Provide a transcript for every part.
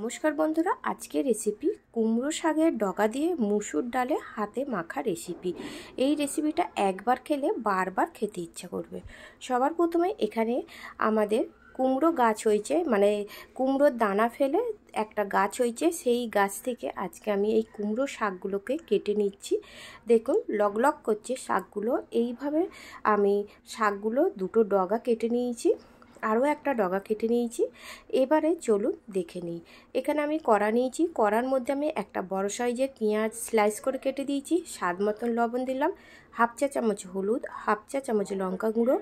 নমস্কার বন্ধুরা আজকে রেসিপি কুমড়ো শাকের ডগা দিয়ে মুসুর ডালে হাতে মাখা রেসিপি এই রেসিপিটা একবার খেলে বারবার খেতে ইচ্ছা করবে সবার প্রথমে এখানে আমাদের কুমড়ো গাছ হয়েছে মানে কুমড়োর দানা ফেলে একটা গাছ হয়েছে সেই গাছ থেকে আজকে আমি এই কুমড়ো শাকগুলোকে কেটে নিচ্ছি দেখুন লগলক করছে শাকগুলো এইভাবে আমি শাকগুলো দুটো ডগা কেটে নিয়েছি আরও একটা ডগা কেটে নিয়েছি এবারে চলুন দেখে নিই এখানে আমি কড়া নিয়েছি কড়ার মধ্যে আমি একটা বড় সাইজের পেঁয়াজ স্লাইস করে কেটে দিয়েছি স্বাদ মতন লবণ দিলাম হাফ চা চামচ হলুদ হাফ চা চামচ লঙ্কা গুঁড়ো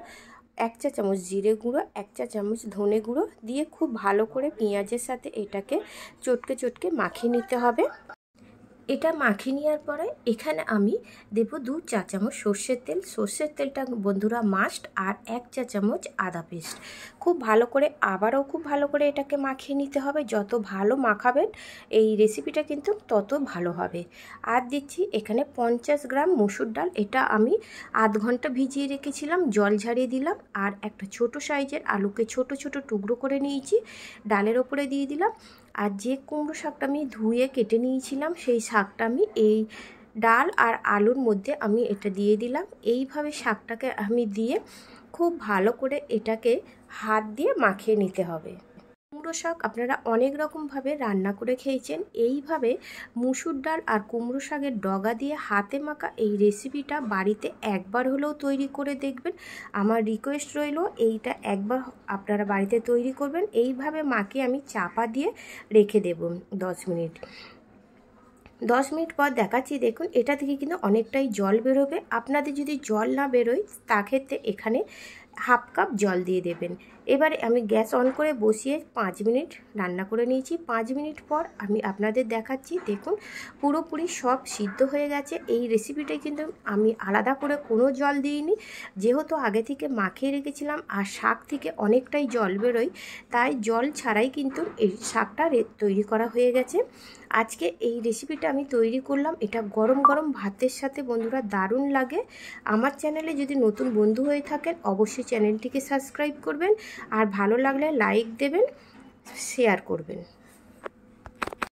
এক চা চামচ জিরে গুঁড়ো এক চা চামচ ধনে গুঁড়ো দিয়ে খুব ভালো করে পেঁয়াজের সাথে এটাকে চটকে চটকে মাখিয়ে নিতে হবে এটা মাখিয়ে নেওয়ার পরে এখানে আমি দেব দু চা চামচ সর্ষের তেল সর্ষের তেলটা বন্ধুরা মাস্ট আর এক চা চামচ আদা পেস্ট খুব ভালো করে আবারও খুব ভালো করে এটাকে মাখিয়ে নিতে হবে যত ভালো মাখাবেন এই রেসিপিটা কিন্তু তত ভালো হবে আর দিচ্ছি এখানে পঞ্চাশ গ্রাম মুসুর ডাল এটা আমি আধ ঘন্টা ভিজিয়ে রেখেছিলাম জল ঝাড়িয়ে দিলাম আর একটা ছোট সাইজের আলুকে ছোট ছোট টুকরো করে নিয়েছি ডালের ওপরে দিয়ে দিলাম আর যে কুমড়ো শাকটা আমি ধুয়ে কেটে নিয়েছিলাম সেই শাকটা আমি এই ডাল আর আলুর মধ্যে আমি এটা দিয়ে দিলাম এইভাবে শাকটাকে আমি দিয়ে খুব ভালো করে এটাকে হাত দিয়ে মাখিয়ে নিতে হবে কুমড়ো শাক আপনারা অনেক রকমভাবে রান্না করে খেয়েছেন এইভাবে মুসুর ডাল আর কুমড়ো শাকের ডগা দিয়ে হাতে মাখা এই রেসিপিটা বাড়িতে একবার হলেও তৈরি করে দেখবেন আমার রিকোয়েস্ট রইল এইটা একবার আপনারা বাড়িতে তৈরি করবেন এইভাবে মাকে আমি চাপা দিয়ে রেখে দেব দশ মিনিট দশ মিনিট পর দেখাচ্ছি দেখুন এটা থেকে কিন্তু অনেকটাই জল বেরোবে আপনাদের যদি জল না বেরোয় তা ক্ষেত্রে এখানে হাফ কাপ জল দিয়ে দেবেন এবার আমি গ্যাস অন করে বসিয়ে পাঁচ মিনিট রান্না করে নিয়েছি পাঁচ মিনিট পর আমি আপনাদের দেখাচ্ছি দেখুন পুরোপুরি সব সিদ্ধ হয়ে গেছে এই রেসিপিটাই কিন্তু আমি আলাদা করে কোনো জল দিইনি যেহেতু আগে থেকে মাখিয়ে রেখেছিলাম আর শাক থেকে অনেকটাই জল বেরোয় তাই জল ছাড়াই কিন্তু এই শাকটা তৈরি করা হয়ে গেছে আজকে এই রেসিপিটা আমি তৈরি করলাম এটা গরম গরম ভাতের সাথে বন্ধুরা দারুণ লাগে আমার চ্যানেলে যদি নতুন বন্ধু হয়ে থাকেন অবশ্যই অবশ্যই চ্যানেলটিকে সাবস্ক্রাইব করবেন আর ভালো লাগলে লাইক দেবেন শেয়ার করবেন